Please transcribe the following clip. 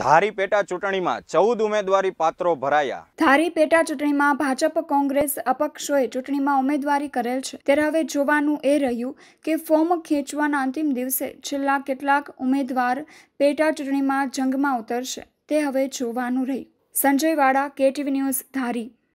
ધારી પેટા ચૂંટણીમાં ચૌદ ઉમેદવારી પાત્રો ભરાયા ધારી પેટા ચૂંટણીમાં ભાજપ કોંગ્રેસ અપક્ષોએ ચૂંટણીમાં ઉમેદવારી કરેલ છે ત્યારે હવે જોવાનું એ રહ્યું કે ફોર્મ ખેંચવાના અંતિમ દિવસે છેલ્લા કેટલાક ઉમેદવાર પેટા ચૂંટણીમાં જંગમાં ઉતરશે તે હવે જોવાનું રહ્યું સંજય વાડા કેટીવી ન્યૂઝ ધારી